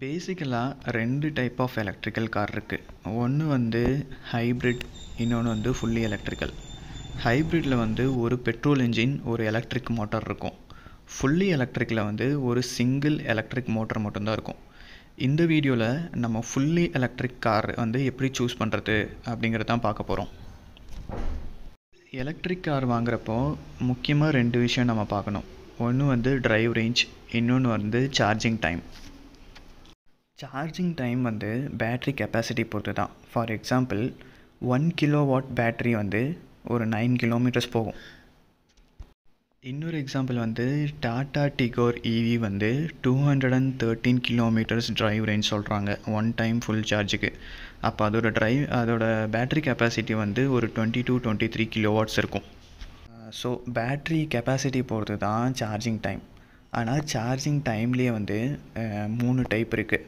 பேசிக்கலாக ரெண்டு type of electrical car இருக்குது ஒன்று வந்து ஹைப்ரிட் இன்னொன்று வந்து ஃபுல்லி எலக்ட்ரிக்கல் ஹைப்ரிட்டில் வந்து ஒரு பெட்ரோல் இன்ஜின் ஒரு எலக்ட்ரிக் மோட்டார் இருக்கும் ஃபுல்லி எலக்ட்ரிக்கில் வந்து ஒரு சிங்கிள் எலக்ட்ரிக் மோட்டர் மட்டும்தான் இருக்கும் இந்த வீடியோவில் நம்ம ஃபுல்லி எலக்ட்ரிக் கார் வந்து எப்படி சூஸ் பண்ணுறது அப்படிங்கிறதான் பார்க்க போகிறோம் எலக்ட்ரிக் கார் வாங்குறப்போ முக்கியமாக ரெண்டு விஷயம் நம்ம பார்க்கணும் ஒன்று வந்து ட்ரைவ் ரேஞ்ச் இன்னொன்று வந்து சார்ஜிங் டைம் சார்ஜிங் டைம் வந்து பேட்ரி கெப்பாசிட்டி பொறுத்து தான் for example one kilo watt battery வந்து ஒரு நைன் கிலோமீட்டர்ஸ் போகும் இன்னொரு எக்ஸாம்பிள் வந்து டாடா டிகோர் இவி வந்து two hundred and thirteen kilometres drive range சொல்கிறாங்க ஒன் டைம் ஃபுல் சார்ஜுக்கு அப்போ அதோட ட்ரைவ் அதோட பேட்ரி கெப்பாசிட்டி வந்து ஒரு twenty two twenty three kilo watts இருக்கும் ஸோ பேட்ரி கெப்பாசிட்டி பொறுத்து தான் சார்ஜிங் டைம் ஆனால் சார்ஜிங் டைம்லேயே வந்து மூணு டைப் இருக்குது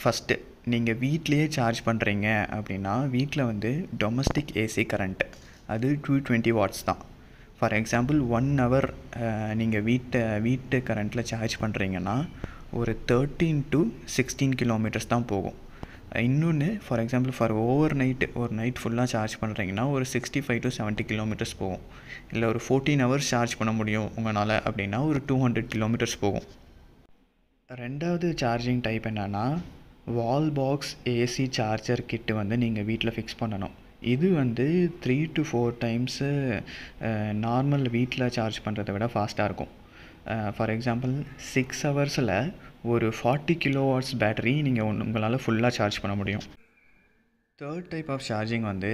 ஃபஸ்ட்டு நீங்கள் வீட்லேயே சார்ஜ் பண்ணுறீங்க அப்படின்னா வீட்டில் வந்து டொமஸ்டிக் ஏசி கரண்ட் அது டூ டுவெண்ட்டி வாட்ஸ் தான் ஃபார் எக்ஸாம்பிள் ஒன் ஹவர் நீங்கள் வீட்டை வீட்டு கரண்ட்டில் சார்ஜ் பண்ணுறீங்கன்னா ஒரு தேர்ட்டீன் டு சிக்ஸ்டீன் கிலோமீட்டர்ஸ் தான் போகும் இன்னொன்று for example for over night ஒரு நைட் ஃபுல்லாக சார்ஜ் பண்ணுறீங்கன்னா ஒரு sixty five to seventy kilometres போகும் இல்லை ஒரு ஃபோர்டீன் ஹவர்ஸ் சார்ஜ் பண்ண முடியும் உங்களால் அப்படின்னா ஒரு டூ ஹண்ட்ரட் கிலோமீட்டர்ஸ் போகும் ரெண்டாவது சார்ஜிங் டைப் என்னென்னா wall box AC charger kit வந்து நீங்கள் வீட்டில் ஃபிக்ஸ் பண்ணணும் இது வந்து three to four times normal வீட்டில் சார்ஜ் பண்ணுறதை விட ஃபாஸ்ட்டாக இருக்கும் ஃபார் எக்ஸாம்பிள் சிக்ஸ் ஹவர்ஸில் ஒரு ஃபார்ட்டி கிலோ வாட்ஸ் பேட்டரி நீங்கள் ஒன்று உங்களால் ஃபுல்லாக சார்ஜ் பண்ண முடியும் தேர்ட் டைப் ஆஃப் சார்ஜிங் வந்து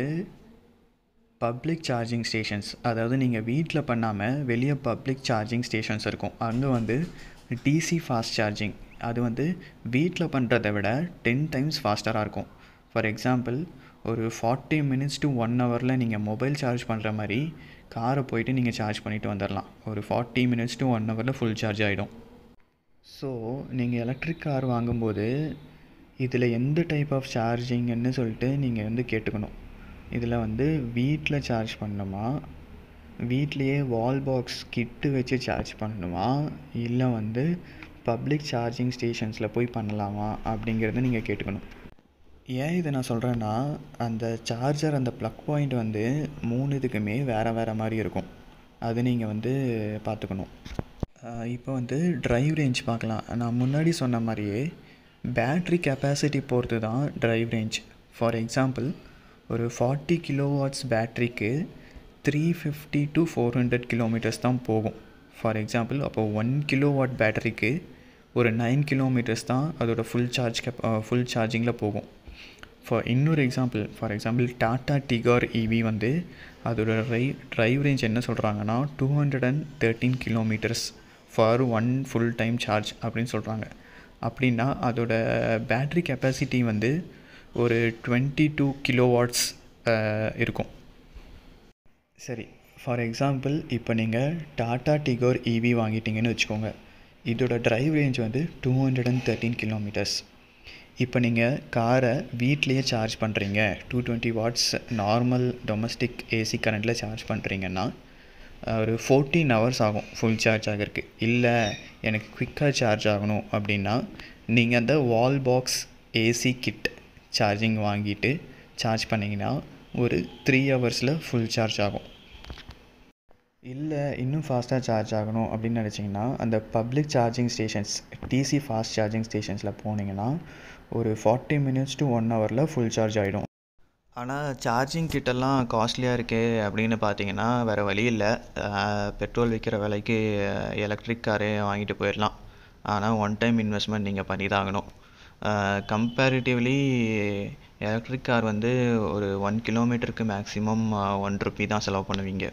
பப்ளிக் சார்ஜிங் ஸ்டேஷன்ஸ் அதாவது நீங்கள் வீட்டில் பண்ணாமல் வெளியே பப்ளிக் சார்ஜிங் ஸ்டேஷன்ஸ் இருக்கும் அங்கே வந்து டிசி ஃபாஸ்ட் சார்ஜிங் அது வந்து வீட்டில் பண்ணுறத விட டென் டைம்ஸ் ஃபாஸ்டராக இருக்கும் ஃபார் எக்ஸாம்பிள் ஒரு ஃபார்ட்டி மினிட்ஸ் டு ஒன் ஹவரில் நீங்கள் மொபைல் சார்ஜ் பண்ணுற மாதிரி காரை போயிட்டு நீங்கள் சார்ஜ் பண்ணிவிட்டு வந்துடலாம் ஒரு ஃபார்ட்டி மினிட்ஸ் டு ஒன் ஹவரில் ஃபுல் சார்ஜ் ஆகிடும் ஸோ நீங்கள் எலக்ட்ரிக் கார் வாங்கும்போது இதில் எந்த டைப் ஆஃப் சார்ஜிங்கன்னு சொல்லிட்டு நீங்கள் வந்து கேட்டுக்கணும் இதில் வந்து வீட்டில் சார்ஜ் பண்ணணுமா வீட்லேயே வால் பாக்ஸ் கிட்டு வச்சு சார்ஜ் பண்ணணுமா இல்லை வந்து பப்ளிக் சார்ஜிங் ஸ்டேஷன்ஸில் போய் பண்ணலாமா அப்படிங்கிறத நீங்கள் கேட்டுக்கணும் ஏன் இதை நான் சொல்கிறேன்னா அந்த சார்ஜர் அந்த ப்ளக் பாயிண்ட் வந்து மூணு இதுக்குமே வேறு வேறு மாதிரி இருக்கும் அது நீங்கள் வந்து பார்த்துக்கணும் இப்போ வந்து ட்ரைவ் ரேஞ்ச் பார்க்கலாம் நான் முன்னாடி சொன்ன மாதிரியே பேட்ரி கெப்பாசிட்டி பொறுத்து தான் ட்ரைவ் ரேஞ்ச் ஃபார் எக்ஸாம்பிள் ஒரு ஃபார்ட்டி கிலோவாட்ஸ் பேட்ரிக்கு three fifty to four hundred kilometres தான் போகும் ஃபார் எக்ஸாம்பிள் அப்போது ஒன் கிலோவாட் பேட்டரிக்கு ஒரு நைன் கிலோமீட்டர்ஸ் தான் அதோட ஃபுல் சார்ஜ் கெப் ஃபுல் சார்ஜிங்கில் போகும் ஃபார் இன்னொரு example for example Tata Tigor EV வந்து அதோட ரை ட்ரைவ் ரேஞ்ச் என்ன சொல்கிறாங்கன்னா two hundred and thirteen kilometres for one full time charge அப்படின்னு சொல்கிறாங்க அப்படின்னா அதோட பேட்ரி கெப்பாசிட்டி வந்து ஒரு டுவெண்ட்டி டூ கிலோவாட்ஸ் இருக்கும் சரி ஃபார் எக்ஸாம்பிள் இப்போ நீங்கள் டாட்டா டிகோர் இவி வாங்கிட்டீங்கன்னு வச்சுக்கோங்க இதோட ட்ரைவ் ரேஞ்ச் வந்து two hundred and thirteen kilometres இப்போ நீங்கள் காரை வீட்லேயே சார்ஜ் பண்ணுறீங்க two twenty watts normal domestic AC கரண்ட்டில் சார்ஜ் பண்ணுறீங்கன்னா ஒரு ஃபோர்டீன் ஹவர்ஸ் ஆகும் ஃபுல் சார்ஜ் ஆகிறதுக்கு இல்லை எனக்கு குவிக்காக சார்ஜ் ஆகணும் அப்படின்னா நீங்கள் அந்த wall box AC kit charging வாங்கிட்டு சார்ஜ் பண்ணிங்கன்னா ஒரு த்ரீ ஹவர்ஸில் ஃபுல் சார்ஜ் ஆகும் இல்லை இன்னும் ஃபாஸ்ட்டாக சார்ஜ் ஆகணும் அப்படின்னு நினச்சிங்கன்னா அந்த public charging stations DC fast charging ஸ்டேஷன்ஸில் போனீங்கன்னா ஒரு ஃபார்ட்டி மினிட்ஸ் டு ஒன் ஹவரில் ஃபுல் சார்ஜ் ஆகிடும் ஆனால் சார்ஜிங் கிட்டெல்லாம் காஸ்ட்லியாக இருக்கே அப்படின்னு பார்த்தீங்கன்னா வேறு வழி இல்லை பெட்ரோல் விற்கிற விலைக்கு எலக்ட்ரிக் காரே வாங்கிட்டு போயிடலாம் ஆனால் ஒன் டைம் இன்வெஸ்ட்மெண்ட் நீங்கள் பண்ணி தான் ஆகணும் கம்பேரிட்டிவ்லி எலக்ட்ரிக் கார் வந்து ஒரு ஒன் கிலோமீட்டருக்கு மேக்ஸிமம் ஒன் ருப்பி தான் செலவு பண்ணுவீங்க